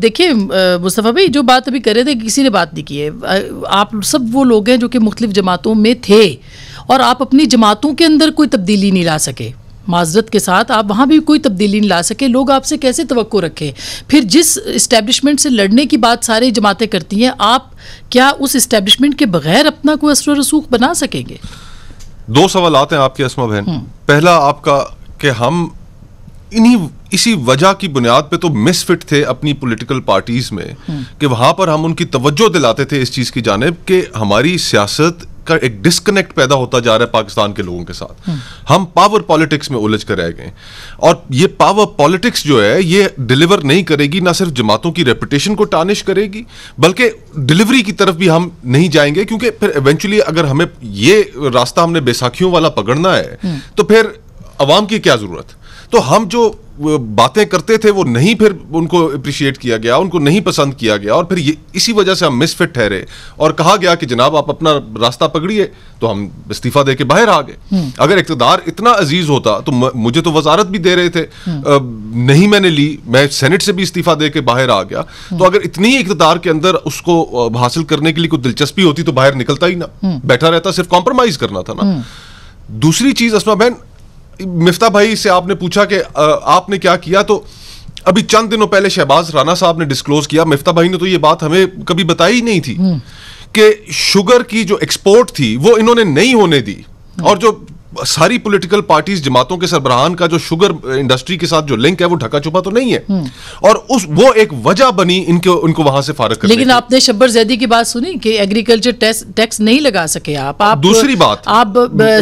देखिए मुस्तफ़ा भाई जो बात अभी कर रहे थे किसी ने बात नहीं की है आप सब वो लोग हैं जो कि मुख्तलिफ जमातों में थे और आप अपनी जमातों के अंदर कोई तब्दीली नहीं ला सके माजरत के साथ आप वहाँ भी कोई तब्दीली नहीं ला सके लोग आपसे कैसे तो रखें फिर जिस इस्टेब्लिशमेंट से लड़ने की बात सारी जमातें करती हैं आप क्या उस इस्टेब्लिशमेंट के बगैर अपना कोई असर रसूख बना सकेंगे दो सवाल आते हैं आपके असमा बहन हम्म। पहला आपका कि हम इन्हीं इसी वजह की बुनियाद पे तो मिसफिट थे अपनी पॉलिटिकल पार्टीज में हम्म। कि वहां पर हम उनकी तवज्जो दिलाते थे इस चीज की जानब कि हमारी सियासत का एक डिस्कनेक्ट पैदा होता जा रहा है पाकिस्तान के लोगों के साथ हम्म। हम पावर पॉलिटिक्स में उलझ कर रह गए और ये पावर पॉलिटिक्स जो है ये डिलीवर नहीं करेगी ना सिर्फ जमातों की रेपुटेशन को टानिश करेगी बल्कि डिलीवरी की तरफ भी हम नहीं जाएंगे क्योंकि फिर इवेंचुअली अगर हमें ये रास्ता हमने बैसाखियों वाला पकड़ना है हम्म। तो फिर अवाम की क्या जरूरत तो हम जो बातें करते थे वो नहीं फिर उनको अप्रिशिएट किया गया उनको नहीं पसंद किया गया और फिर ये इसी वजह से हम मिसफिट ठहरे और कहा गया कि जनाब आप अपना रास्ता पकड़िए तो हम इस्तीफा दे के बाहर आ गए हम्म। अगर इकतदार इतना अजीज होता तो मुझे तो वजारत भी दे रहे थे आ, हम्म। नहीं मैंने ली मैं सेनेट से भी इस्तीफा दे के बाहर आ गया हम्म। तो अगर इतनी इकतदार के अंदर उसको हासिल करने के लिए कोई दिलचस्पी होती तो बाहर निकलता ही ना बैठा रहता सिर्फ कॉम्प्रोमाइज करना था ना दूसरी चीज असमा बहन मिफ्ता भाई से आपने पूछा कि आपने क्या किया तो अभी चंद दिनों पहले शहबाज राना साहब ने डिस्क्लोज किया मिफ्ता भाई ने तो ये बात हमें कभी बताई ही नहीं थी हम्म। कि शुगर की जो एक्सपोर्ट थी वो इन्होंने नहीं होने दी हम्म। और जो सारी पॉलिटिकल पार्टीज जमातों के सरबराहान का जो शुगर इंडस्ट्री के साथ जो लिंक है वो ढका छुपा तो नहीं है हम्म। और उस वो एक वजह बनी इनके उनको वहां से फारक लेकिन आपने शब्बर जैदी की बात सुनी कि एग्रीकल्चर टैक्स नहीं लगा सके आप आप दूसरी बात आप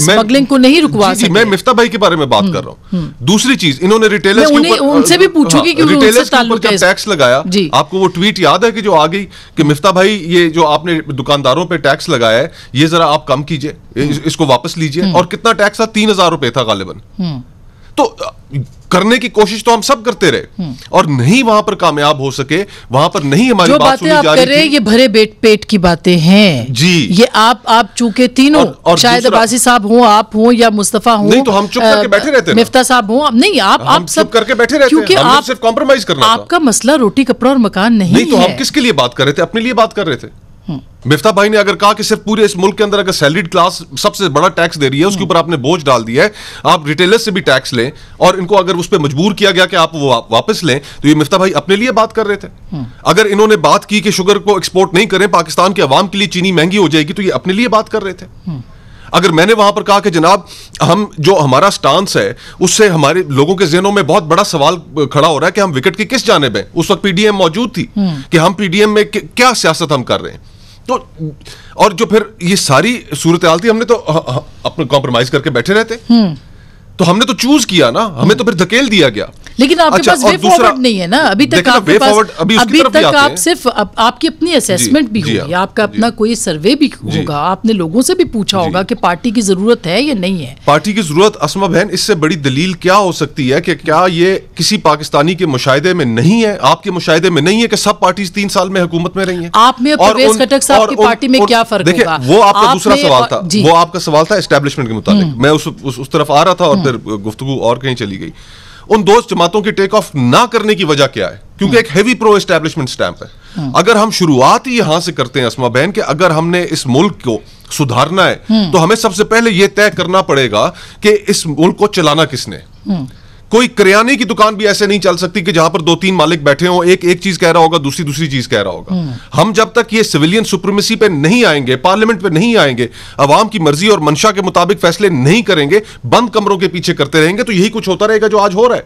स्मगलिंग को नहीं रुकवा जी, सके मैं मिफ्ता भाई के बारे में बात हम्म, कर रहा हूँ हम्म। दूसरी चीज इन्होंने रिटेलर उनसे भी पूछोगी की टैक्स लगाया आपको वो ट्वीट याद है कि जो आ गई कि मिफ्ता भाई ये जो आपने दुकानदारों पर टैक्स लगाया है ये जरा आप कम कीजिए इसको वापस लीजिए और कितना टैक्स टैक्स था तीन हजार रुपए था गालिबन हम्म। तो करने की कोशिश तो हम सब करते रहे हम्म। और नहीं वहां पर कामयाब हो सके वहां पर नहीं हमारी जो बात बातें आप कर रहे ये भरे बेट, पेट की बातें हैं जी ये आप आप चूके तीनों और, और शायद अबासी साहब हो आप हो या मुस्तफा हो नहीं तो हम चुप करके बैठे रहते हैं मिफ्ता साहब हों नहीं आप आप सब करके बैठे रहते क्योंकि आप सिर्फ कॉम्प्रोमाइज करना आपका मसला रोटी कपड़ा और मकान नहीं तो हम किसके लिए बात कर रहे थे अपने लिए बात कर रहे थे मिफ्ता भाई ने अगर कहा कि सिर्फ पूरे इस मुल्क के अंदर अगर सैलरीड क्लास सबसे बड़ा टैक्स दे रही है उसके ऊपर आपने बोझ डाल दिया है आप रिटेलर से भी टैक्स लें और इनको अगर उस पर मजबूर किया गया कि आप वो वापस लें तो ये मिफ्ता भाई अपने लिए बात कर रहे थे हम्म। अगर इन्होंने बात की कि शुगर को एक्सपोर्ट नहीं करें पाकिस्तान के अवाम के लिए चीनी महंगी हो जाएगी तो ये अपने लिए बात कर रहे थे हम्म। अगर मैंने वहां पर कहा कि जनाब हम जो हमारा स्टांस है उससे हमारे लोगों के जहनों में बहुत बड़ा सवाल खड़ा हो रहा है कि हम विकेट के किस जाने है उस वक्त पीडीएम मौजूद थी हम्म। कि हम पीडीएम में क्या सियासत हम कर रहे हैं तो और जो फिर ये सारी सूरत हाल थी हमने तो अपने कॉम्प्रोमाइज करके बैठे रहते हम्म। तो हमने तो चूज किया ना हमें तो फिर धकेल दिया गया लेकिन आपके अच्छा, पास वे फॉरवर्ड नहीं है ना अभी तक आपके पास अभी, अभी तक आप सिर्फ आप, आपकी अपनी असेसमेंट भी होगी हाँ, आपका अपना कोई सर्वे भी होगा आपने लोगों से भी पूछा होगा कि पार्टी की जरूरत है या नहीं है पार्टी की जरूरत असमा बहन इससे बड़ी दलील क्या हो सकती है कि क्या ये किसी पाकिस्तानी के मुशाहे में नहीं है आपके मुशाहे में नहीं है कि सब पार्टी तीन साल में हुकूमत में रही है आप में साहब की पार्टी में क्या फर्क देखिए वो आपका दूसरा सवाल था वो आपका सवाल था एस्टेब्लिशमेंट के मुताबिक हम्म। मैं उस तरफ आ रहा था और हम्म। फिर गुफ्तु और कहीं चली गई उन दो जमातों की टेक ऑफ ना करने की वजह क्या है क्योंकि हम्म। एक हैवी प्रो एस्टेब्लिशमेंट स्टैंप है हम्म। अगर हम शुरुआत ही यहां से करते हैं असमा बहन के अगर हमने इस मुल्क को सुधारना है हम्म। तो हमें सबसे पहले यह तय करना पड़ेगा कि इस मुल्क को चलाना किसने कोई करियाने की दुकान भी ऐसे नहीं चल सकती कि जहां पर दो तीन मालिक बैठे हो एक एक चीज कह रहा होगा दूसरी दूसरी चीज कह रहा होगा हम्म। हम जब तक ये सिविलियन सुप्रीमेसी पे नहीं आएंगे पार्लियामेंट पे नहीं आएंगे अवाम की मर्जी और मंशा के मुताबिक फैसले नहीं करेंगे बंद कमरों के पीछे करते रहेंगे तो यही कुछ होता रहेगा जो आज हो रहा है